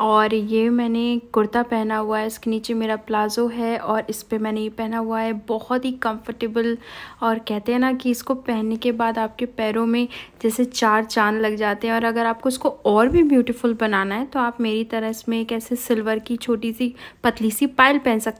और ये मैंने कुर्ता पहना हुआ है इसके नीचे मेरा प्लाज़ो है और इस पर मैंने ये पहना हुआ है बहुत ही कंफर्टेबल और कहते हैं ना कि इसको पहनने के बाद आपके पैरों में जैसे चार चांद लग जाते हैं और अगर आपको इसको और भी ब्यूटीफुल बनाना है तो आप मेरी तरह इसमें एक ऐसे सिल्वर की छोटी सी पतली सी पायल पहन सकते